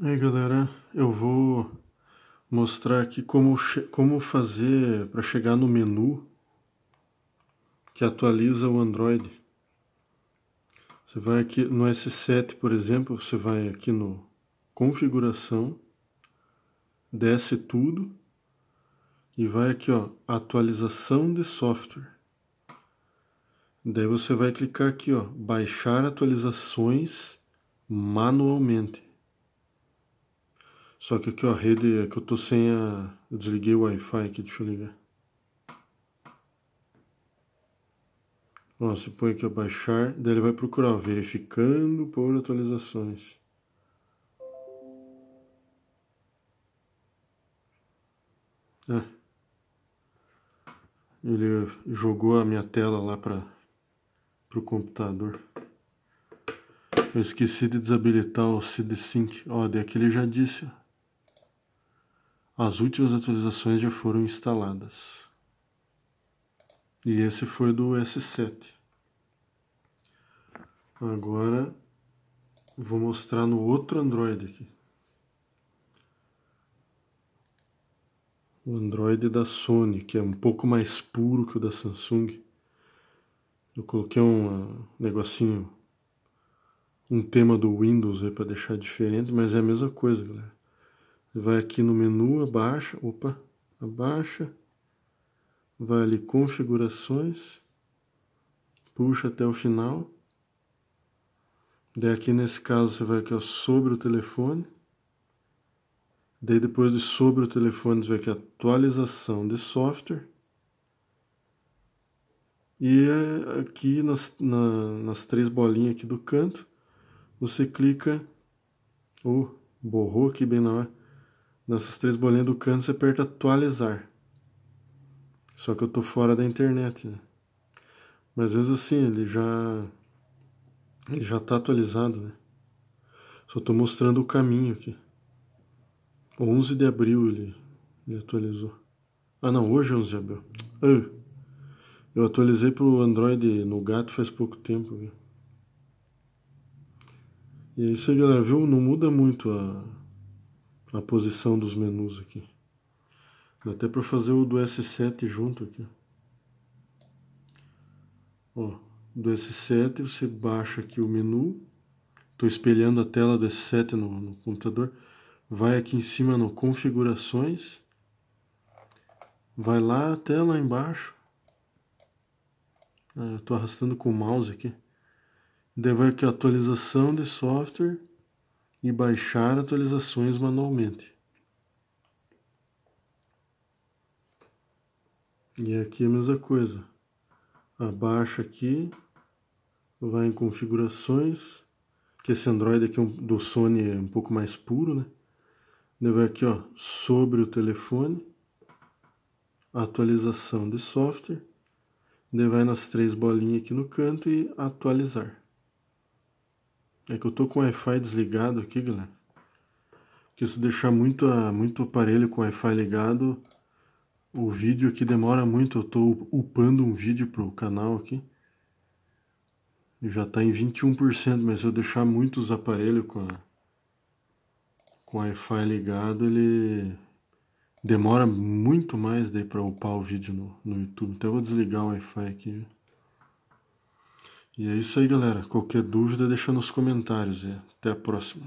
Aí galera, eu vou mostrar aqui como, como fazer para chegar no menu que atualiza o Android. Você vai aqui no S7, por exemplo, você vai aqui no configuração, desce tudo e vai aqui ó, atualização de software. Daí você vai clicar aqui ó, baixar atualizações manualmente. Só que aqui ó, a rede é que eu tô sem a. Eu desliguei o Wi-Fi aqui, deixa eu ligar. Ó, você põe aqui abaixar, baixar, daí ele vai procurar, ó, verificando por atualizações. É. Ele jogou a minha tela lá para o computador. Eu esqueci de desabilitar o CD Sync. Ó, daí aqui ele já disse, ó as últimas atualizações já foram instaladas. E esse foi do S7. Agora vou mostrar no outro Android aqui. O Android da Sony, que é um pouco mais puro que o da Samsung. Eu coloquei um uh, negocinho, um tema do Windows aí para deixar diferente, mas é a mesma coisa, galera vai aqui no menu, abaixa, opa, abaixa, vai ali configurações, puxa até o final. Daí aqui nesse caso você vai aqui ó, sobre o telefone. Daí depois de sobre o telefone você vai aqui atualização de software. E é aqui nas, na, nas três bolinhas aqui do canto, você clica, ou oh, borrou aqui bem na hora, Nessas três bolinhas do canto você aperta atualizar. Só que eu tô fora da internet. Né? Mas às vezes assim, ele já. Ele já tá atualizado, né? Só tô mostrando o caminho aqui. 11 de abril ele, ele atualizou. Ah não, hoje é 11 de abril. Ah, eu atualizei pro Android no gato faz pouco tempo. Viu? E é isso aí, galera. Viu? Não muda muito a a posição dos menus aqui. Dá até para fazer o do S7 junto aqui. Ó, do S7 você baixa aqui o menu. Estou espelhando a tela do S7 no, no computador. Vai aqui em cima no configurações. Vai lá até lá embaixo. Ah, estou arrastando com o mouse aqui. Daí vai aqui atualização de software e baixar atualizações manualmente. E aqui é a mesma coisa. Abaixa aqui, vai em configurações, que esse Android aqui é do Sony é um pouco mais puro, né? deve vai aqui, ó, sobre o telefone, atualização de software, daí vai nas três bolinhas aqui no canto e atualizar. É que eu tô com o Wi-Fi desligado aqui, galera. Porque se deixar muito, ah, muito aparelho com o Wi-Fi ligado, o vídeo aqui demora muito. Eu tô upando um vídeo pro canal aqui. Já tá em 21%, mas se eu deixar muitos aparelhos com, com o Wi-Fi ligado, ele demora muito mais daí para upar o vídeo no, no YouTube. Então eu vou desligar o Wi-Fi aqui. E é isso aí, galera. Qualquer dúvida, deixa nos comentários. E até a próxima.